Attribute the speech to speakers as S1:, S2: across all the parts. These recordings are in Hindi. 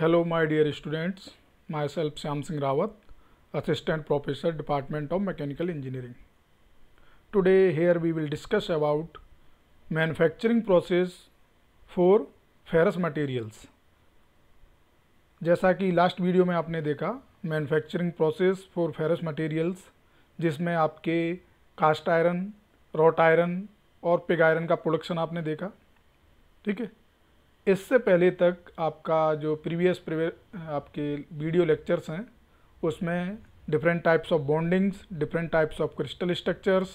S1: Hello my dear students myself Shyam Singh Rawat assistant professor department of mechanical engineering today here we will discuss about manufacturing process for ferrous materials जैसा कि लास्ट वीडियो में आपने देखा manufacturing process for ferrous materials जिसमें आपके कास्ट आयरन रॉट आयरन और पिग आयरन का प्रोडक्शन आपने देखा ठीक है इससे पहले तक आपका जो प्रीवियस आपके वीडियो लेक्चर्स हैं उसमें different types of bondings different types of crystal structures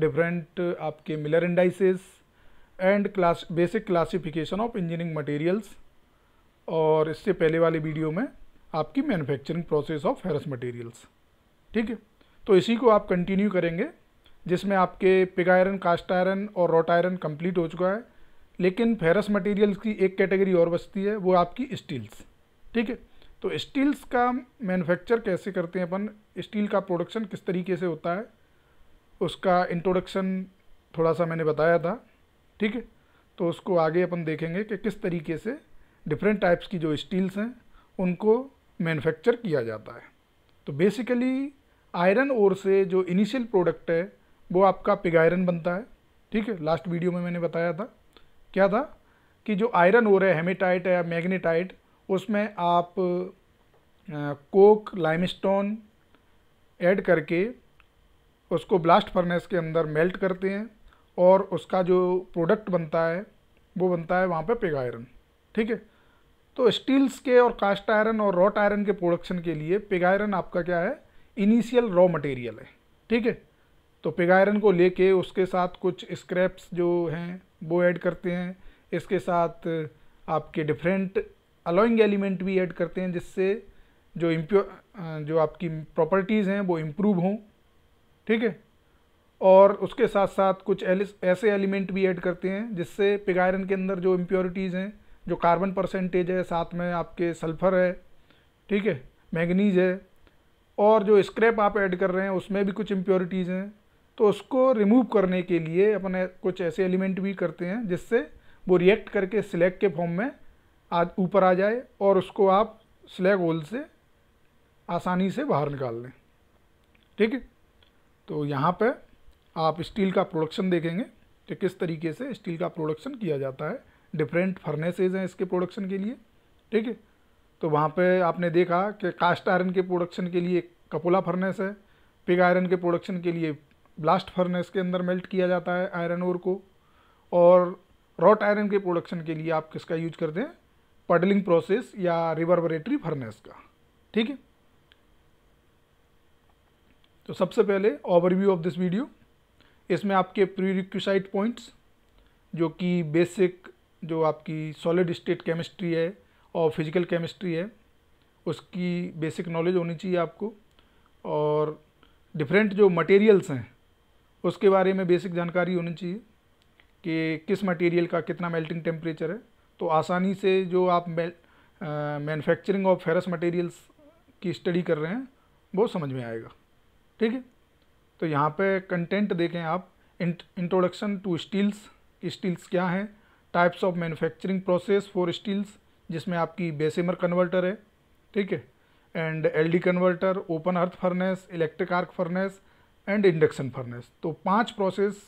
S1: different आपके Miller indices and class basic classification of engineering materials और इससे पहले वाले वीडियो में आपकी manufacturing process of ferrous materials ठीक है तो इसी को आप कंटिन्यू करेंगे जिसमें आपके पिग आयरन कास्ट आयरन और रोट आयरन कंप्लीट हो चुका है लेकिन फेरस मटेरियल्स की एक कैटेगरी और बचती है वो आपकी स्टील्स ठीक है तो स्टील्स का मैन्युफैक्चर कैसे करते हैं अपन स्टील का प्रोडक्शन किस तरीके से होता है उसका इंट्रोडक्शन थोड़ा सा मैंने बताया था ठीक है तो उसको आगे अपन देखेंगे कि किस तरीके से डिफरेंट टाइप्स की जो स्टील्स हैं उनको मैनुफेक्चर किया जाता है तो बेसिकली आयरन ओर से जो इनिशियल प्रोडक्ट है वो आपका पिग आयरन बनता है ठीक है लास्ट वीडियो में मैंने बताया था क्या था कि जो आयरन ओर है हेमेटाइट या मैग्नेटाइट उसमें आप कोक लाइमस्टोन ऐड करके उसको ब्लास्ट फर्नेस के अंदर मेल्ट करते हैं और उसका जो प्रोडक्ट बनता है वो बनता है वहाँ पे पिग आयरन ठीक है तो स्टील्स के और कास्ट आयरन और रॉट आयरन के प्रोडक्शन के लिए पिग आयरन आपका क्या है इनिशियल रॉ मटेरियल है ठीक है तो पिग आयरन को लेके उसके साथ कुछ स्क्रैप्स जो हैं वो ऐड करते हैं इसके साथ आपके डिफरेंट अलॉइंग एलिमेंट भी ऐड करते हैं जिससे जो इम्प्योर जो आपकी प्रॉपर्टीज़ हैं वो इम्प्रूव हों ठीक है और उसके साथ साथ कुछ ऐसे एलिमेंट भी ऐड करते हैं जिससे पिगायरन के अंदर जो इम्प्योरिटीज़ हैं जो कार्बन परसेंटेज है साथ में आपके सल्फ़र है ठीक है मैगनीज है और जो स्क्रैप आप ऐड कर रहे हैं उसमें भी कुछ इम्प्योरिटीज़ हैं तो उसको रिमूव करने के लिए अपने कुछ ऐसे एलिमेंट भी करते हैं जिससे वो रिएक्ट करके स्लैग के फॉर्म में आज ऊपर आ जाए और उसको आप स्लैग होल से आसानी से बाहर निकाल लें ठीक है तो यहाँ पे आप स्टील का प्रोडक्शन देखेंगे कि किस तरीके से स्टील का प्रोडक्शन किया जाता है डिफरेंट फर्नेसेज हैं इसके प्रोडक्शन के लिए ठीक है तो वहाँ पे आपने देखा कि कास्ट आयरन के प्रोडक्शन के लिए कपोला फर्नेस है पिग आयरन के प्रोडक्शन के लिए ब्लास्ट फर्नेस के अंदर मेल्ट किया जाता है आयरन ओर को और रॉट आयरन के प्रोडक्शन के लिए आप किसका यूज करते हैं पडलिंग प्रोसेस या रिवर्बरेटरी फर्नेस का ठीक है तो सबसे पहले ओवरव्यू ऑफ दिस वीडियो इसमें आपके प्रीरिक्यूसाइट पॉइंट्स जो कि बेसिक जो आपकी सॉलिड स्टेट केमिस्ट्री है और फिजिकल केमिस्ट्री है उसकी बेसिक नॉलेज होनी चाहिए आपको और डिफरेंट जो मटेरियल्स हैं उसके बारे में बेसिक जानकारी होनी चाहिए कि किस मटेरियल का कितना मेल्टिंग टेम्परेचर है तो आसानी से जो आप मैन्युफैक्चरिंग ऑफ फेरस मटेरियल्स की स्टडी कर रहे हैं वो समझ में आएगा ठीक है तो यहाँ पे कंटेंट देखें आप इंट्रोडक्शन टू स्टील्स स्टील्स क्या हैं types of manufacturing process for steels जिसमें आपकी बेसेमर कन्वर्टर है ठीक है and LD converter open hearth furnace electric arc furnace and induction furnace तो पांच प्रोसेस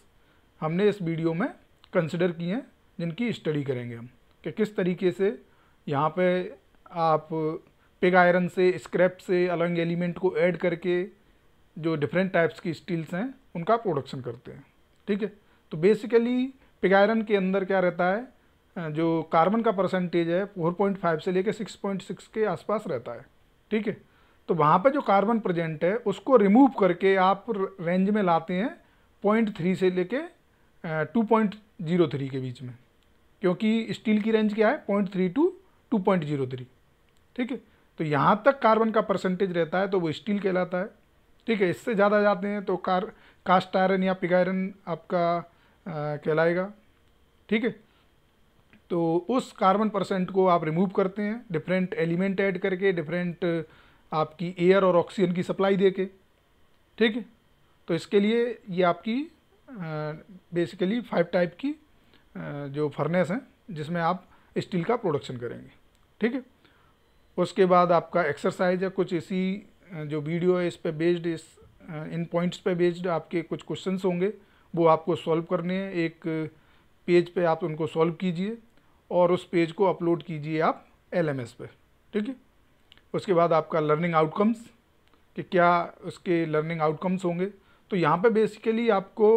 S1: हमने इस वीडियो में कंसिडर किए हैं जिनकी स्टडी करेंगे हम कि किस तरीके से यहाँ पे आप पिग आयरन से स्क्रैप से अलग एलिमेंट को ऐड करके जो डिफरेंट टाइप्स की स्टील्स हैं उनका प्रोडक्शन करते हैं ठीक है तो बेसिकली पिग आयरन के अंदर क्या रहता है जो कार्बन का परसेंटेज है फोर पॉइंट फाइव से लेकर सिक्स पॉइंट सिक्स के आसपास रहता है ठीक है तो वहाँ पर जो कार्बन प्रेजेंट है उसको रिमूव करके आप रेंज में लाते हैं पॉइंट थ्री से लेके टू पॉइंट जीरो थ्री के बीच में क्योंकि स्टील की रेंज क्या है point three to two point zero three ठीक है तो यहाँ तक कार्बन का परसेंटेज रहता है तो वो स्टील कहलाता है ठीक है इससे ज़्यादा जाते हैं तो कार कास्ट आयरन या पिग आयरन आपका कहलाएगा ठीक है तो उस कार्बन परसेंट को आप रिमूव करते हैं डिफरेंट एलिमेंट ऐड करके डिफरेंट आपकी एयर और ऑक्सीजन की सप्लाई दे के ठीक है तो इसके लिए ये आपकी बेसिकली फाइव टाइप की आ, जो फर्नेस हैं जिसमें आप स्टील का प्रोडक्शन करेंगे ठीक है उसके बाद आपका एक्सरसाइज है कुछ इसी जो वीडियो है इस पर बेस्ड इस इन पॉइंट्स पे बेस्ड आपके कुछ क्वेश्चंस होंगे वो आपको सॉल्व करने हैं एक पेज पे आप उनको सॉल्व कीजिए और उस पेज को अपलोड कीजिए आप एलएमएस पे ठीक है उसके बाद आपका लर्निंग आउटकम्स कि क्या उसके लर्निंग आउटकम्स होंगे तो यहाँ पे बेसिकली आपको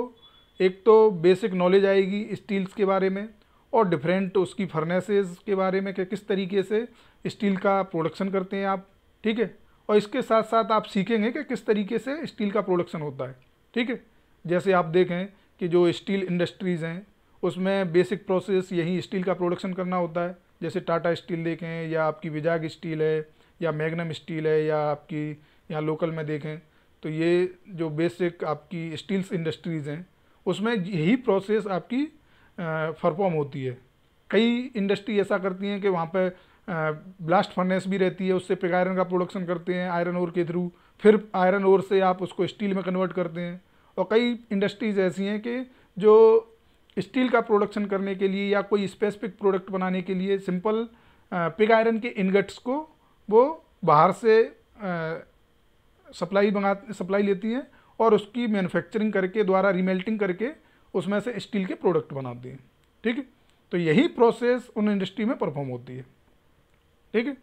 S1: एक तो बेसिक नॉलेज आएगी स्टील्स के बारे में और डिफरेंट उसकी फर्नेसेस के बारे में कि किस तरीके से स्टील का प्रोडक्शन करते हैं आप ठीक है और इसके साथ साथ आप सीखेंगे कि किस तरीके से स्टील का प्रोडक्शन होता है ठीक है जैसे आप देखें कि जो स्टील इंडस्ट्रीज़ हैं उसमें बेसिक प्रोसेस यही स्टील का प्रोडक्शन करना होता है जैसे टाटा स्टील देखें या आपकी विजाग स्टील है या मैग्नम स्टील है या आपकी यहाँ लोकल में देखें तो ये जो बेसिक आपकी स्टील्स इंडस्ट्रीज़ हैं उसमें यही प्रोसेस आपकी परफॉर्म होती है कई इंडस्ट्री ऐसा करती हैं कि वहाँ पर ब्लास्ट फर्नेस भी रहती है उससे आयरन का प्रोडक्शन करते हैं आयरन ओर के थ्रू फिर आयरन ओर से आप उसको स्टील में कन्वर्ट करते हैं और कई इंडस्ट्रीज़ ऐसी हैं कि जो स्टील का प्रोडक्शन करने के लिए या कोई स्पेसिफिक प्रोडक्ट बनाने के लिए सिंपल पिग आयरन के इनगट्स को वो बाहर से सप्लाई मंगा सप्लाई लेती हैं और उसकी मैन्युफैक्चरिंग करके द्वारा रीमेल्टिंग करके उसमें से स्टील के प्रोडक्ट बनाती हैं ठीक है तो यही प्रोसेस उन इंडस्ट्री में परफॉर्म होती है ठीक है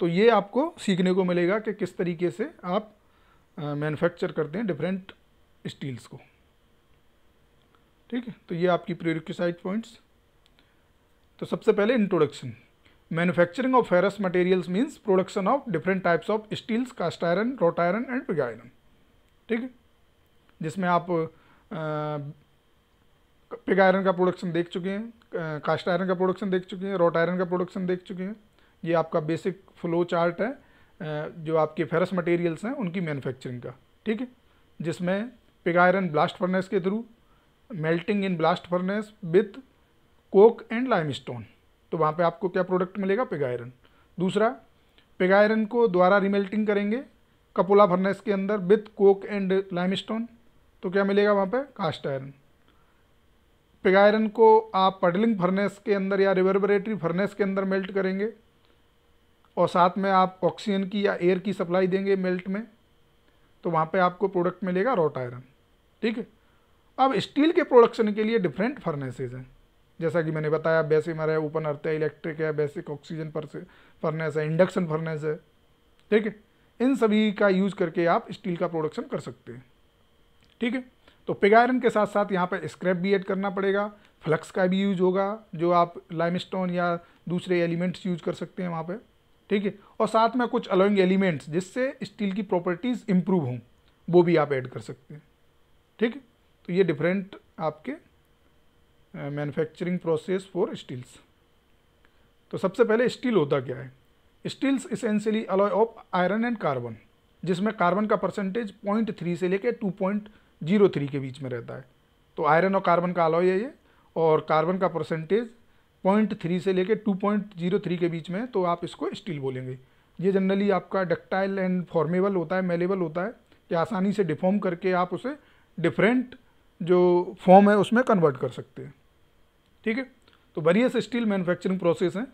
S1: तो ये आपको सीखने को मिलेगा कि किस तरीके से आप मैन्युफैक्चर करते हैं डिफरेंट स्टील्स को ठीक है तो ये आपकी साइड पॉइंट्स तो सबसे पहले introduction Manufacturing of ferrous materials means production of different types of steels, cast iron, wrought iron and pig iron. ठीक है जिसमें आप पिग आयरन का प्रोडक्शन देख चुके हैं कास्ट आयरन का प्रोडक्शन देख चुके हैं रॉट आयरन का प्रोडक्शन देख चुके हैं ये आपका बेसिक फ्लो चार्ट है जो आपके फेरस मटेरियल्स हैं उनकी मैन्युफैक्चरिंग का ठीक है जिसमें पिग आयरन ब्लास्ट फर्नेस के through melting in blast furnace with coke and limestone तो वहाँ पे आपको क्या प्रोडक्ट मिलेगा आयरन दूसरा आयरन को द्वारा रिमेल्टिंग करेंगे कपोला फर्नेस के अंदर विथ कोक एंड लाइमस्टोन तो क्या मिलेगा वहाँ पे कास्ट आयरन आयरन को आप पडलिंग फर्नेस के अंदर या रिवर्बरेटरी फर्नेस के अंदर मेल्ट करेंगे और साथ में आप ऑक्सीजन की या एयर की सप्लाई देंगे मेल्ट में तो वहाँ पे आपको प्रोडक्ट मिलेगा रॉट आयरन ठीक है अब स्टील के प्रोडक्शन के लिए डिफरेंट फर्नेसेज हैं जैसा कि मैंने बताया बेसिमर हमारे ओपन अर्थ है इलेक्ट्रिक है बेसिक ऑक्सीजन पर फर्नेस है इंडक्शन फर्नेस है ठीक है इन सभी का यूज़ करके आप स्टील का प्रोडक्शन कर सकते हैं ठीक है तो आयरन के साथ साथ यहाँ पर स्क्रैप भी ऐड करना पड़ेगा फ्लक्स का भी यूज होगा जो आप लाइमस्टोन या दूसरे एलिमेंट्स यूज कर सकते हैं वहाँ पर ठीक है और साथ में कुछ अलोइंग एलिमेंट्स जिससे स्टील की प्रॉपर्टीज़ इम्प्रूव हों वो भी आप ऐड कर सकते हैं ठीक है तो ये डिफरेंट आपके मैन्युफैक्चरिंग प्रोसेस फॉर स्टील्स तो सबसे पहले स्टील होता क्या है steels essentially alloy of iron and carbon जिसमें कार्बन का परसेंटेज पॉइंट थ्री से लेकर टू पॉइंट जीरो थ्री के बीच में रहता है तो आयरन और कार्बन का अलॉय है ये और कार्बन का परसेंटेज पॉइंट थ्री से लेकर टू पॉइंट जीरो थ्री के बीच में तो आप इसको स्टील बोलेंगे ये जनरली आपका डक्टाइल एंड फॉर्मेबल होता है मेलेबल होता है कि आसानी से डिफॉर्म करके आप उसे डिफरेंट जो फॉर्म है उसमें कन्वर्ट कर सकते हैं ठीक है तो वरियस स्टील मैन्युफैक्चरिंग प्रोसेस हैं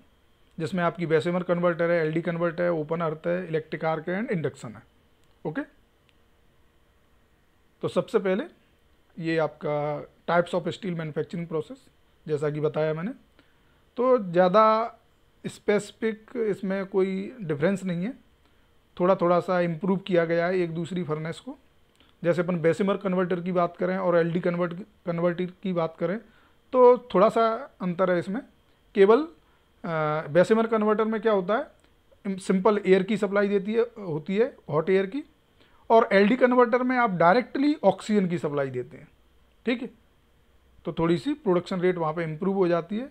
S1: जिसमें आपकी बेसेमर कन्वर्टर है एलडी कन्वर्टर है ओपन अर्थ है इलेक्ट्रिक आर्क है एंड इंडक्शन है ओके तो सबसे पहले ये आपका types of steel manufacturing process जैसा कि बताया मैंने तो ज़्यादा स्पेसिफिक इसमें कोई डिफरेंस नहीं है थोड़ा थोड़ा सा इम्प्रूव किया गया है एक दूसरी फर्नेस को जैसे अपन बेसिमर कन्वर्टर की बात करें और एलडी कन्वर्ट कन्वर्टर की बात करें तो थोड़ा सा अंतर है इसमें केवल बेसिमर कन्वर्टर में क्या होता है सिंपल एयर की सप्लाई देती है होती है हॉट एयर की और एलडी कन्वर्टर में आप डायरेक्टली ऑक्सीजन की सप्लाई देते हैं ठीक है तो थोड़ी सी प्रोडक्शन रेट वहाँ पे इम्प्रूव हो जाती है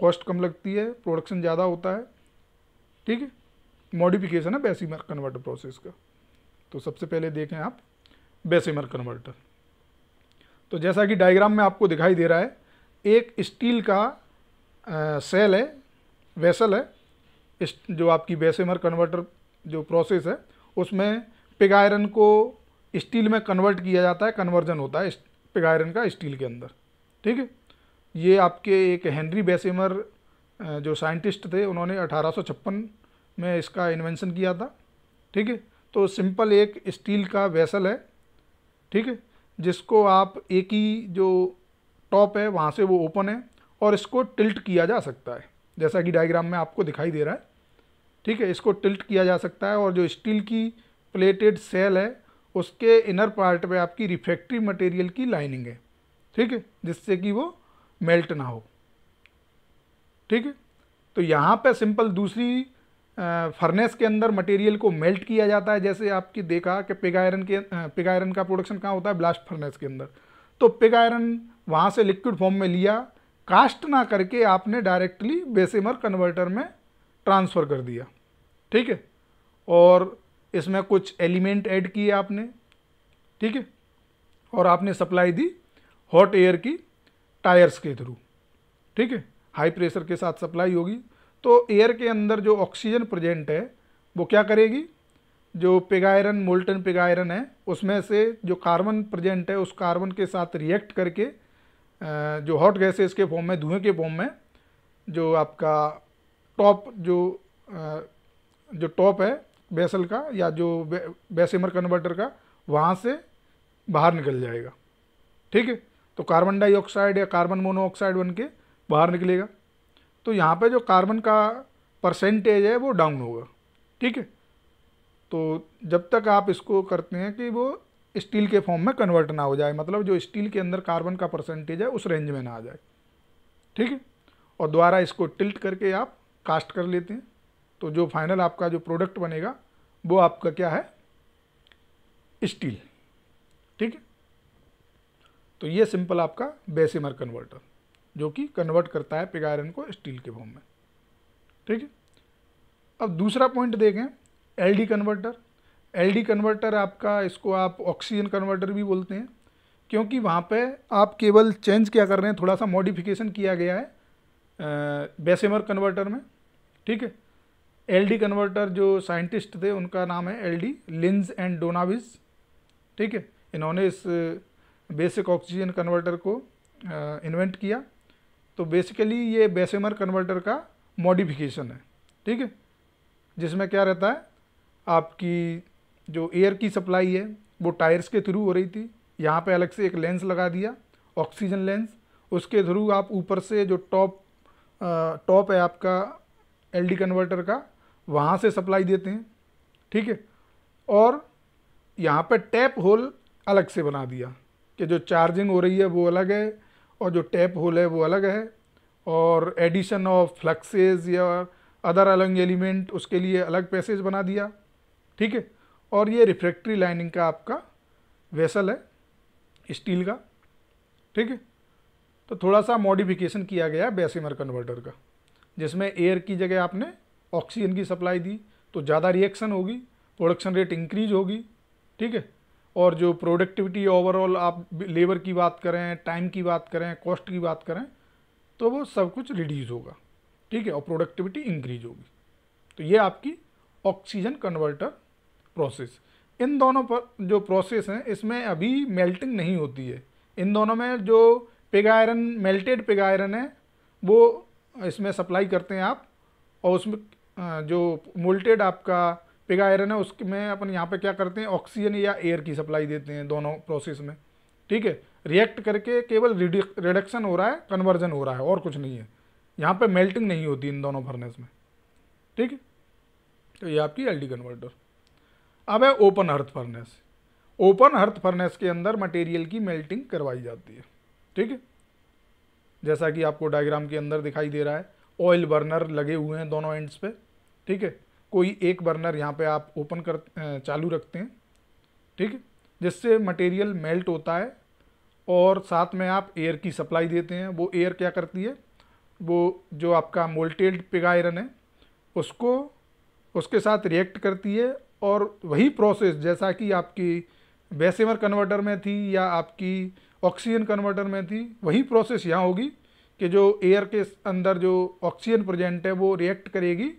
S1: कॉस्ट कम लगती है प्रोडक्शन ज़्यादा होता है ठीक है मॉडिफिकेशन है बेसिमर कन्वर्टर प्रोसेस का तो सबसे पहले देखें आप बेसिमर कन्वर्टर तो जैसा कि डायग्राम में आपको दिखाई दे रहा है एक स्टील का सेल है वेसल है जो आपकी बेसेमर कन्वर्टर जो प्रोसेस है उसमें पिग आयरन को स्टील में कन्वर्ट किया जाता है कन्वर्जन होता है पिग आयरन का स्टील के अंदर ठीक है ये आपके एक हेनरी बेसेमर जो साइंटिस्ट थे उन्होंने अठारह में इसका इन्वेंशन किया था ठीक है तो सिंपल एक स्टील का वेसल है ठीक है जिसको आप एक ही जो टॉप है वहाँ से वो ओपन है और इसको टिल्ट किया जा सकता है जैसा कि डायग्राम में आपको दिखाई दे रहा है ठीक है इसको टिल्ट किया जा सकता है और जो स्टील की प्लेटेड सेल है उसके इनर पार्ट पे आपकी रिफैक्ट्री मटेरियल की लाइनिंग है ठीक है जिससे कि वो मेल्ट ना हो ठीक है तो यहाँ पे सिंपल दूसरी फर्नेस के अंदर मटेरियल को मेल्ट किया जाता है जैसे आपकी देखा कि पिग आयरन के पिग आयरन का प्रोडक्शन कहाँ होता है ब्लास्ट फर्नेस के अंदर तो पिग आयरन वहाँ से लिक्विड फॉर्म में लिया कास्ट ना करके आपने डायरेक्टली बेसिमर कन्वर्टर में ट्रांसफ़र कर दिया ठीक है और इसमें कुछ एलिमेंट ऐड किए आपने ठीक है और आपने सप्लाई दी हॉट एयर की टायर्स के थ्रू ठीक है हाई प्रेशर के साथ सप्लाई होगी तो एयर के अंदर जो ऑक्सीजन प्रेजेंट है वो क्या करेगी जो पिगायरन मोल्टन पिगायरन है उसमें से जो कार्बन प्रेजेंट है उस कार्बन के साथ रिएक्ट करके जो हॉट गैसेस के फॉर्म में धुएं के फॉर्म में जो आपका टॉप जो जो टॉप है बेसल का या जो बेसिमर कन्वर्टर का वहाँ से बाहर निकल जाएगा ठीक है तो कार्बन डाइऑक्साइड या कार्बन मोनोऑक्साइड बन के बाहर निकलेगा तो यहाँ पे जो कार्बन का परसेंटेज है वो डाउन होगा ठीक है तो जब तक आप इसको करते हैं कि वो स्टील के फॉर्म में कन्वर्ट ना हो जाए मतलब जो स्टील के अंदर कार्बन का परसेंटेज है उस रेंज में ना आ जाए ठीक है और दोबारा इसको टिल्ट करके आप कास्ट कर लेते हैं तो जो फाइनल आपका जो प्रोडक्ट बनेगा वो आपका क्या है स्टील ठीक है तो ये सिंपल आपका बेसिमर कन्वर्टर जो कि कन्वर्ट करता है पिगारन को स्टील के फॉर्म में ठीक है अब दूसरा पॉइंट देखें एलडी कन्वर्टर एलडी कन्वर्टर आपका इसको आप ऑक्सीजन कन्वर्टर भी बोलते हैं क्योंकि वहाँ पे आप केवल चेंज क्या कर रहे हैं थोड़ा सा मॉडिफिकेशन किया गया है बेसेमर कन्वर्टर में ठीक है एलडी कन्वर्टर जो साइंटिस्ट थे उनका नाम है एलडी लिंज एंड डोनाविज ठीक है इन्होंने इस बेसिक ऑक्सीजन कन्वर्टर को इन्वेंट किया तो बेसिकली ये बेसेमर कन्वर्टर का मॉडिफिकेशन है ठीक है जिसमें क्या रहता है आपकी जो एयर की सप्लाई है वो टायर्स के थ्रू हो रही थी यहाँ पे अलग से एक लेंस लगा दिया ऑक्सीजन लेंस उसके थ्रू आप ऊपर से जो टॉप टॉप है आपका एलडी कन्वर्टर का वहाँ से सप्लाई देते हैं ठीक है और यहाँ पर टैप होल अलग से बना दिया कि जो चार्जिंग हो रही है वो अलग है और जो टैप होल है वो अलग है और एडिशन ऑफ फ्लक्सेज या अदर अलग एलिमेंट उसके लिए अलग पैसेज बना दिया ठीक है और ये रिफ्रैक्ट्री लाइनिंग का आपका वेसल है स्टील का ठीक है तो थोड़ा सा मॉडिफिकेशन किया गया बेसिमर कन्वर्टर का जिसमें एयर की जगह आपने ऑक्सीजन की सप्लाई दी तो ज़्यादा रिएक्शन होगी प्रोडक्शन रेट इंक्रीज होगी ठीक है और जो प्रोडक्टिविटी ओवरऑल आप लेबर की बात करें टाइम की बात करें कॉस्ट की बात करें तो वो सब कुछ रिड्यूज़ होगा ठीक है और प्रोडक्टिविटी इंक्रीज होगी तो ये आपकी ऑक्सीजन कन्वर्टर प्रोसेस इन दोनों पर जो प्रोसेस हैं इसमें अभी मेल्टिंग नहीं होती है इन दोनों में जो pig iron melted pig iron है वो इसमें सप्लाई करते हैं आप और उसमें जो मोल्टेड आपका पिग आयरन है उसमें अपन यहाँ पे क्या करते हैं ऑक्सीजन या एयर की सप्लाई देते हैं दोनों प्रोसेस में ठीक है रिएक्ट करके केवल रिडक्शन हो रहा है कन्वर्जन हो रहा है और कुछ नहीं है यहाँ पे मेल्टिंग नहीं होती इन दोनों फर्नेस में ठीक है तो ये आपकी एलडी कन्वर्टर अब है open hearth furnace open hearth furnace के अंदर मटेरियल की मेल्टिंग करवाई जाती है ठीक है जैसा कि आपको डायग्राम के अंदर दिखाई दे रहा है ऑयल बर्नर लगे हुए हैं दोनों एंड्स पे ठीक है कोई एक बर्नर यहाँ पे आप ओपन कर चालू रखते हैं ठीक है जिससे मटेरियल मेल्ट होता है और साथ में आप एयर की सप्लाई देते हैं वो एयर क्या करती है वो जो आपका मोल्टेड पिग आयरन है उसको उसके साथ रिएक्ट करती है और वही प्रोसेस जैसा कि आपकी बेसेमर कन्वर्टर में थी या आपकी ऑक्सीजन कन्वर्टर में थी वही प्रोसेस यहाँ होगी कि जो एयर के अंदर जो ऑक्सीजन प्रेजेंट है वो रिएक्ट करेगी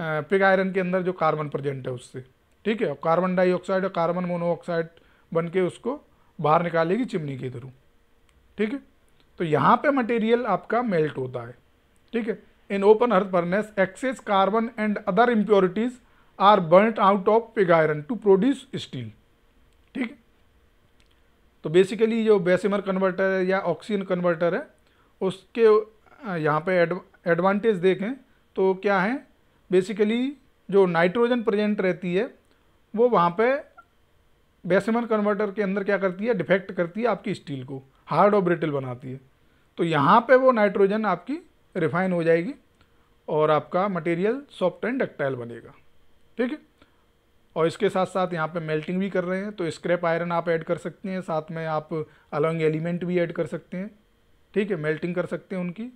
S1: पिग आयरन के अंदर जो कार्बन प्रेजेंट है उससे ठीक है कार्बन डाइऑक्साइड और कार्बन मोनोऑक्साइड बन के उसको बाहर निकालेगी चिमनी के थ्रू ठीक है तो यहाँ पे मटेरियल आपका मेल्ट होता है ठीक है in open hearth furnace excess carbon and other impurities are burnt out of pig iron to produce steel ठीक तो बेसिकली जो बेसिमर कन्वर्टर है या ऑक्सीजन कन्वर्टर है उसके यहाँ पे एडवांटेज देखें तो क्या है बेसिकली जो नाइट्रोजन प्रेजेंट रहती है वो वहाँ पे बेसिमर कन्वर्टर के अंदर क्या करती है डिफेक्ट करती है आपकी स्टील को हार्ड और ब्रिटल बनाती है तो यहाँ पे वो नाइट्रोजन आपकी रिफाइन हो जाएगी और आपका मटेरियल सॉफ्ट एंड डक्टाइल बनेगा ठीक है और इसके साथ साथ यहाँ पे मेल्टिंग भी कर रहे हैं तो स्क्रैप आयरन आप ऐड कर सकते हैं साथ में आप अलॉन्ग एलिमेंट भी ऐड कर सकते हैं ठीक है मेल्टिंग कर सकते हैं उनकी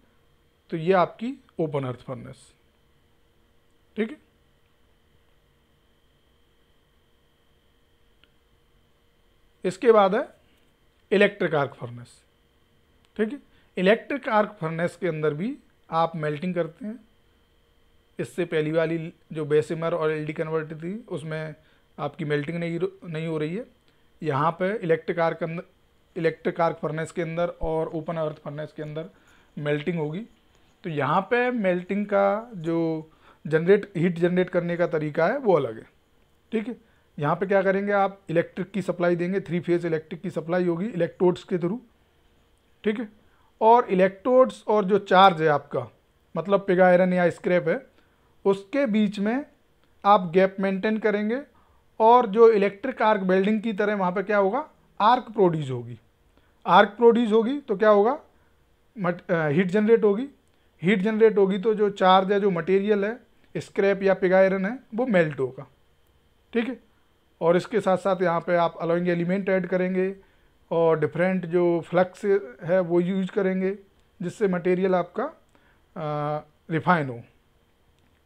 S1: तो ये आपकी ओपन अर्थ फर्नेस ठीक है इसके बाद है इलेक्ट्रिक आर्क फर्नेस ठीक है इलेक्ट्रिक आर्क फर्नेस के अंदर भी आप मेल्टिंग करते हैं इससे पहली वाली जो बेसिमर और एलडी कन्वर्टर थी उसमें आपकी मेल्टिंग नहीं नहीं हो रही है यहाँ पे इलेक्ट्रिक आर्क अंदर इलेक्ट्रिक आर्क फर्नेस के अंदर और ओपन अर्थ फर्नेस के अंदर मेल्टिंग होगी तो यहाँ पे मेल्टिंग का जो जनरेट हीट जनरेट करने का तरीका है वो अलग है ठीक है यहाँ पे क्या करेंगे आप इलेक्ट्रिक की सप्लाई देंगे थ्री फेज इलेक्ट्रिक की सप्लाई होगी इलेक्ट्रोड्स के थ्रू ठीक है और इलेक्ट्रोड्स और जो चार्ज है आपका मतलब पिग आयरन या स्क्रैप है उसके बीच में आप गैप मेंटेन करेंगे और जो इलेक्ट्रिक आर्क वेल्डिंग की तरह वहाँ पर क्या होगा आर्क प्रोड्यूस होगी आर्क प्रोड्यूस होगी तो क्या होगा मट हीट जनरेट होगी हीट जनरेट होगी तो जो चार्ज है जो मटेरियल है स्क्रैप या पिगायरन है वो मेल्ट होगा ठीक है और इसके साथ साथ यहाँ पे आप अलोइंग एलिमेंट ऐड करेंगे और डिफरेंट जो फ्लक्स है वो यूज करेंगे जिससे मटेरियल आपका रिफाइन हो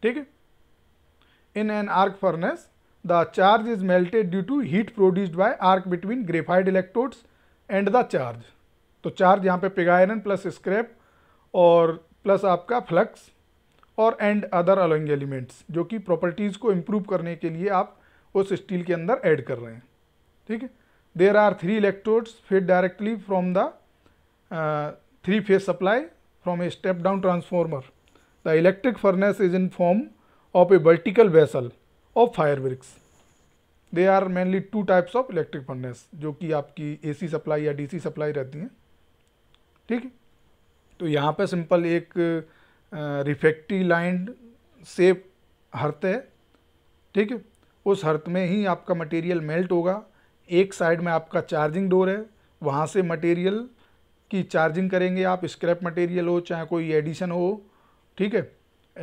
S1: ठीक है in an arc furnace the charge is melted due to heat produced by arc between graphite electrodes and the charge तो चार्ज यहाँ पे पिगायरन प्लस स्क्रैप और प्लस आपका फ्लक्स और एंड अदर अलोइंग एलिमेंट्स जो कि प्रॉपर्टीज़ को इम्प्रूव करने के लिए आप उस स्टील के अंदर ऐड कर रहे हैं ठीक है there are three electrodes fit directly from the three phase supply from a step down transformer the electric electric is in form of a vertical vessel of fire bricks they are mainly two types of electric furnace जो कि आपकी ए सी सप्लाई या डी सी सप्लाई रहती हैं ठीक है तो यहाँ पर सिंपल एक रिफेक्टी लाइन सेप हर्त है ठीक है उस हर्त में ही आपका मटेरियल मेल्ट होगा एक साइड में आपका चार्जिंग डोर है वहाँ से मटेरियल की चार्जिंग करेंगे आप स्क्रैप मटेरियल हो चाहे कोई एडिशन हो ठीक है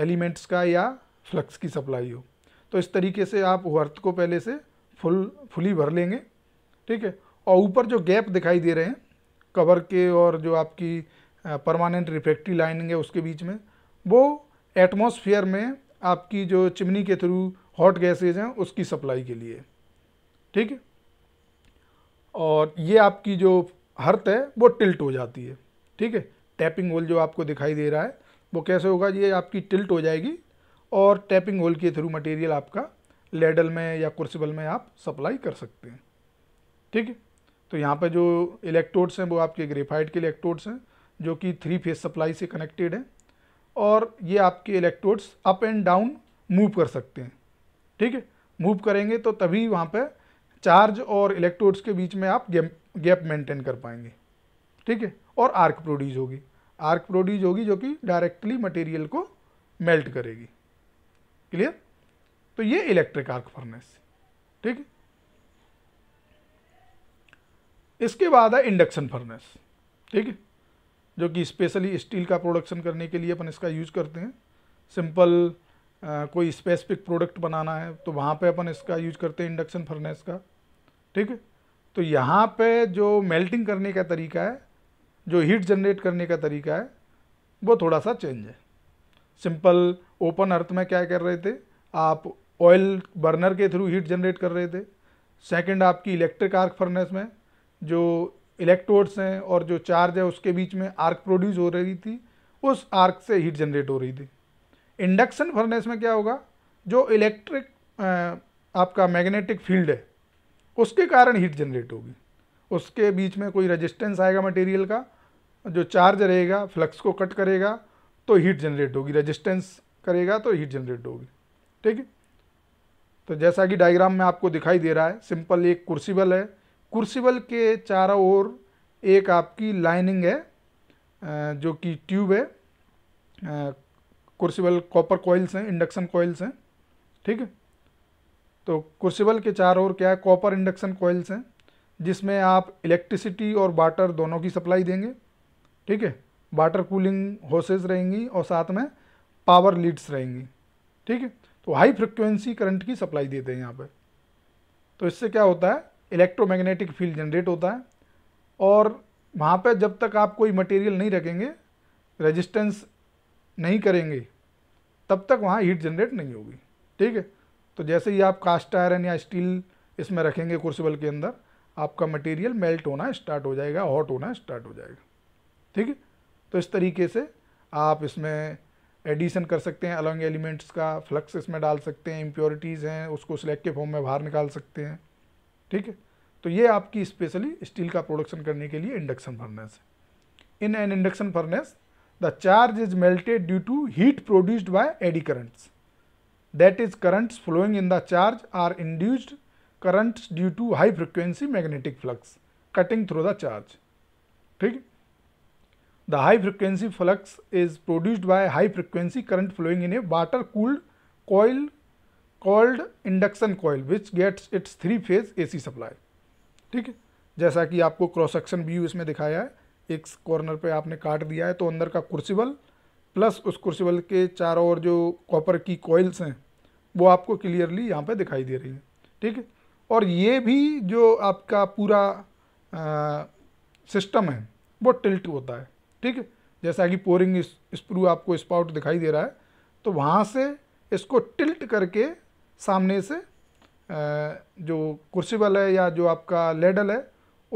S1: एलिमेंट्स का या फ्लक्स की सप्लाई हो तो इस तरीके से आप वर्थ को पहले से फुल फुली भर लेंगे ठीक है और ऊपर जो गैप दिखाई दे रहे हैं कवर के और जो आपकी परमानेंट रिफ्रेक्ट्री लाइनिंग है उसके बीच में वो एटमॉस्फेयर में आपकी जो चिमनी के थ्रू हॉट गैसेज हैं उसकी सप्लाई के लिए ठीक है और ये आपकी जो हर्त है वो टिल्ट हो जाती है ठीक है टैपिंग होल जो आपको दिखाई दे रहा है वो कैसे होगा ये आपकी टिल्ट हो जाएगी और टैपिंग होल के थ्रू मटेरियल आपका लेडल में या कुर्सीबल में आप सप्लाई कर सकते हैं ठीक है तो यहाँ पर जो इलेक्ट्रोड्स हैं वो आपके ग्रेफाइट के इलेक्ट्रोड्स हैं जो कि थ्री फेस सप्लाई से कनेक्टेड हैं और ये आपके electrodes up and down move कर सकते हैं ठीक है मूव करेंगे तो तभी वहाँ पर चार्ज और इलेक्ट्रोड्स के बीच में आप गैप गैप मेंटेन कर पाएंगे ठीक है और आर्क प्रोड्यूस होगी आर्क प्रोड्यूज होगी जो कि डायरेक्टली मटेरियल को मेल्ट करेगी क्लियर तो ये इलेक्ट्रिक आर्क फर्नेस ठीक इसके बाद है इंडक्शन फर्नेस ठीक है जो कि स्पेशली स्टील का प्रोडक्शन करने के लिए अपन इसका यूज करते हैं सिंपल कोई स्पेसिफिक प्रोडक्ट बनाना है तो वहाँ पे अपन इसका यूज करते हैं इंडक्शन फर्नेस का ठीक है तो यहाँ पे जो मेल्टिंग करने का तरीका है जो हीट जनरेट करने का तरीका है वो थोड़ा सा चेंज है सिंपल ओपन अर्थ में क्या कर रहे थे आप ऑयल बर्नर के थ्रू हीट जनरेट कर रहे थे सेकंड आपकी इलेक्ट्रिक आर्क फर्नेस में जो इलेक्ट्रोड्स हैं और जो चार्ज है उसके बीच में आर्क प्रोड्यूस हो रही थी उस आर्क से हीट जनरेट हो रही थी इंडक्शन फर्नेस में क्या होगा जो इलेक्ट्रिक आपका मैग्नेटिक फील्ड है उसके कारण हीट जनरेट होगी उसके बीच में कोई रेजिस्टेंस आएगा मटेरियल का जो चार्ज रहेगा फ्लक्स को कट करेगा तो हीट जनरेट होगी रेजिस्टेंस करेगा तो हीट जनरेट होगी ठीक है तो जैसा कि डायग्राम में आपको दिखाई दे रहा है सिंपल एक कुर्सीबल है कुर्सीबल के चारों ओर एक आपकी लाइनिंग है जो कि ट्यूब है कुर्सीबल कॉपर कॉइल्स हैं इंडक्शन कॉइल्स हैं ठीक है तो कुर्सीबल के चारों ओर क्या है कॉपर इंडक्शन कॉइल्स हैं जिसमें आप इलेक्ट्रिसिटी और वाटर दोनों की सप्लाई देंगे ठीक है वाटर कूलिंग होसेस रहेंगी और साथ में पावर लीड्स रहेंगी ठीक है तो हाई फ्रिक्वेंसी करंट की सप्लाई देते हैं यहाँ पर तो इससे क्या होता है इलेक्ट्रोमैग्नेटिक फील्ड जनरेट होता है और वहाँ पे जब तक आप कोई मटेरियल नहीं रखेंगे रेजिस्टेंस नहीं करेंगे तब तक वहाँ हीट जनरेट नहीं होगी ठीक है तो जैसे ही आप कास्ट आयरन या स्टील इसमें रखेंगे कुर्सीबल के अंदर आपका मटेरियल मेल्ट होना स्टार्ट हो जाएगा हॉट होना स्टार्ट हो जाएगा ठीक है तो इस तरीके से आप इसमें एडिशन कर सकते हैं अलॉन्ग एलिमेंट्स का फ्लक्स इसमें डाल सकते हैं इम्प्योरिटीज़ हैं उसको स्लैग के फॉर्म में बाहर निकाल सकते हैं ठीक है तो ये आपकी स्पेशली स्टील का प्रोडक्शन करने के लिए इंडक्शन फर्नेस है in an induction furnace the charge is melted due to heat produced by eddy currents that is currents flowing in the charge are induced currents due to high frequency magnetic flux cutting through the charge ठीक the high frequency flux is produced by high frequency current flowing in a water cooled coil called induction coil which gets its three phase A C supply ठीक है जैसा कि आपको क्रॉस सेक्शन व्यू इसमें दिखाया है एक कॉर्नर पर आपने काट दिया है तो अंदर का कुर्सीबल प्लस उस कुर्सीबल के चारों और जो कॉपर की कॉयल्स हैं वो आपको क्लियरली यहाँ पर दिखाई दे रही हैं ठीक है और ये भी जो आपका पूरा सिस्टम है वो टिल्ट होता है ठीक है जैसा कि पोरिंग स्प्रू आपको स्पाउट दिखाई दे रहा है तो वहाँ से इसको टिल्ट करके सामने से जो कुर्सीबल है या जो आपका लेडल है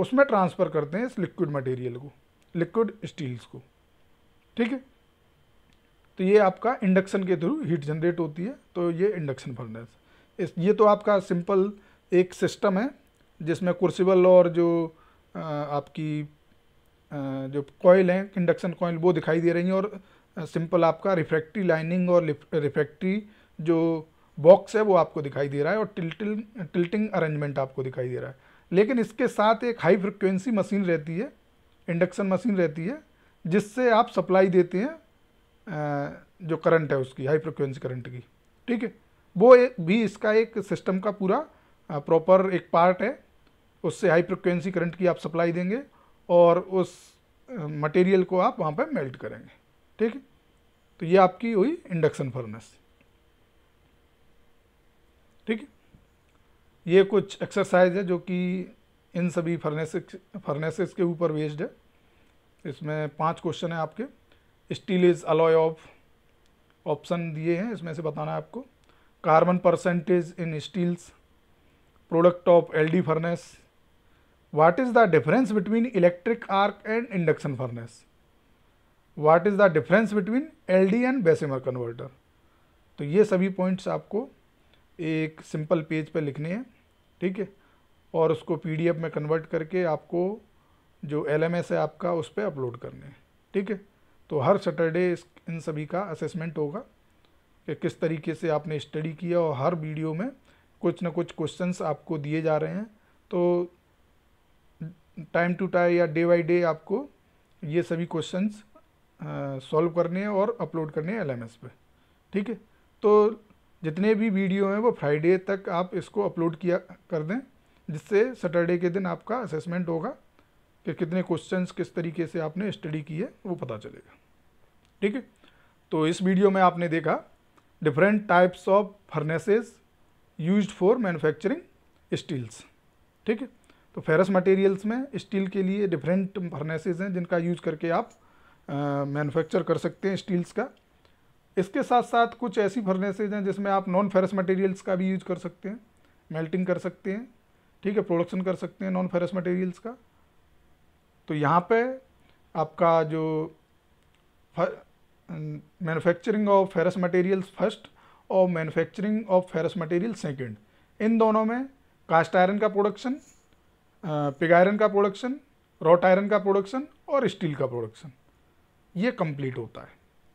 S1: उसमें ट्रांसफ़र करते हैं इस लिक्विड मटेरियल को लिक्विड स्टील्स को ठीक है तो ये आपका इंडक्शन के थ्रू हीट जनरेट होती है तो ये इंडक्शन फर्नेस इस ये तो आपका सिंपल एक सिस्टम है जिसमें कुर्सीबल और जो आपकी जो कॉयल हैं इंडक्शन कॉयल वो दिखाई दे रही हैं और सिंपल आपका रिफ्रैक्ट्री लाइनिंग और रिफ्रैक्ट्री जो बॉक्स है वो आपको दिखाई दे रहा है और टिल्टिल टिल्टिंग अरेंजमेंट आपको दिखाई दे रहा है लेकिन इसके साथ एक हाई फ्रिक्वेंसी मशीन रहती है इंडक्शन मशीन रहती है जिससे आप सप्लाई देते हैं जो करंट है उसकी हाई फ्रिक्वेंसी करंट की ठीक है वो एक भी इसका एक सिस्टम का पूरा प्रॉपर एक पार्ट है उससे हाई फ्रिक्वेंसी करंट की आप सप्लाई देंगे और उस मटेरियल को आप वहाँ पर मेल्ट करेंगे ठीक है तो ये आपकी हुई इंडक्शन फर्नेस ठीक है ये कुछ एक्सरसाइज है जो कि इन सभी फर्नेस फर्नेसेस के ऊपर बेस्ड है इसमें पांच क्वेश्चन है आपके steel is alloy of option दिए हैं इसमें से बताना है आपको carbon percentage in steels product of LD furnace what is the difference between electric arc and induction furnace what is the difference between ld and Bessemer converter तो ये सभी पॉइंट्स आपको एक सिंपल पेज पर पे लिखने हैं ठीक है और उसको पीडीएफ में कन्वर्ट करके आपको जो एलएमएस है आपका उस पर अपलोड करने हैं ठीक है तो हर सैटरडे इन सभी का असेसमेंट होगा कि किस तरीके से आपने स्टडी किया और हर वीडियो में कुछ ना कुछ क्वेश्चंस आपको दिए जा रहे हैं तो टाइम टू टाइम या डे बाई डे आपको ये सभी क्वेश्चंस सॉल्व करने हैं और अपलोड करने हैं एलएमएस पे ठीक है तो जितने भी वीडियो हैं वो फ्राइडे तक आप इसको अपलोड किया कर दें जिससे सैटरडे के दिन आपका असेसमेंट होगा कि कितने क्वेश्चंस किस तरीके से आपने स्टडी किए वो पता चलेगा ठीक है तो इस वीडियो में आपने देखा different types of furnaces use for manufacturing steels ठीक है तो फेरस मटेरियल्स में स्टील के लिए डिफरेंट फर्नेसेज हैं जिनका यूज करके आप मैन्युफैक्चर कर सकते हैं स्टील्स का इसके साथ साथ कुछ ऐसी फर्नेसेज हैं जिसमें आप नॉन फेरस मटेरियल्स का भी यूज कर सकते हैं मेल्टिंग कर सकते हैं ठीक है प्रोडक्शन कर सकते हैं नॉन फेरस मटेरियल्स का तो यहाँ पे आपका जो manufacturing of ferrous materials first और manufacturing of ferrous material second इन दोनों में कास्ट आयरन का प्रोडक्शन पिग आयरन का प्रोडक्शन रॉट आयरन का प्रोडक्शन और स्टील का प्रोडक्शन ये कंप्लीट होता है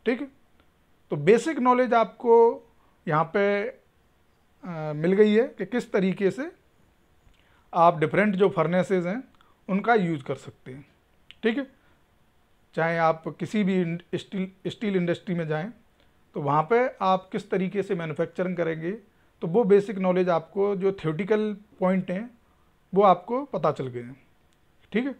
S1: ठीक है तो बेसिक नॉलेज आपको यहाँ पे आ, मिल गई है कि किस तरीके से आप डिफरेंट जो फर्नेसेज हैं उनका यूज कर सकते हैं ठीक है चाहे आप किसी भी स्टील स्टील इंडस्ट्री में जाएं तो वहाँ पे आप किस तरीके से मैन्युफैक्चरिंग करेंगे तो वो बेसिक नॉलेज आपको जो थ्योटिकल पॉइंट हैं वो आपको पता चल गए हैं ठीक है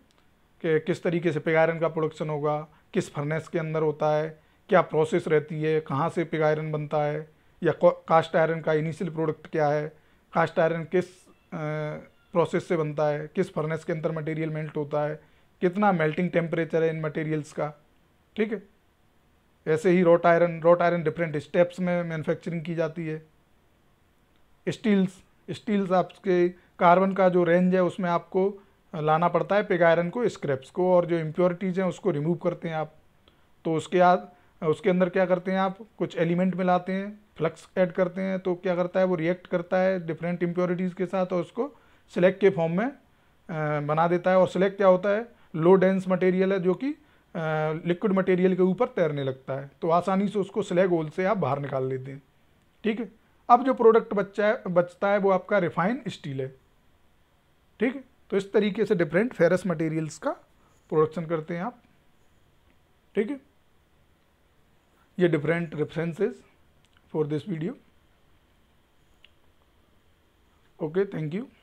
S1: कि किस तरीके से पिग आयरन का प्रोडक्शन होगा किस फर्नेस के अंदर होता है क्या प्रोसेस रहती है कहाँ से पिग आयरन बनता है या कास्ट आयरन का इनिशियल प्रोडक्ट क्या है कास्ट आयरन किस प्रोसेस से बनता है किस फर्नेस के अंदर मटेरियल मेल्ट होता है कितना मेल्टिंग टेम्परेचर है इन मटेरियल्स का ठीक है ऐसे ही wrought iron wrought iron different steps में मैन्युफैक्चरिंग की जाती है स्टील्स स्टील्स आपके कार्बन का जो रेंज है उसमें आपको लाना पड़ता है पिग आयरन को स्क्रैप्स को और जो इम्प्योरिटीज़ हैं उसको रिमूव करते हैं आप तो उसके बाद उसके अंदर क्या करते हैं आप कुछ एलिमेंट मिलाते हैं फ्लक्स ऐड करते हैं तो क्या करता है वो रिएक्ट करता है डिफरेंट इम्प्योरिटीज़ के साथ और उसको सिलेक्ट के फॉर्म में बना देता है और सिलेक्ट क्या होता है लो डेंस मटेरियल है जो कि लिक्विड मटेरियल के ऊपर तैरने लगता है तो आसानी से उसको स्लेग होल से आप बाहर निकाल लेते हैं ठीक है अब जो प्रोडक्ट बचा है बचता है वो आपका रिफाइन स्टील है ठीक है तो इस तरीके से डिफरेंट फेरस मटेरियल्स का प्रोडक्शन करते हैं आप ठीक है ये different references for this video okay thank you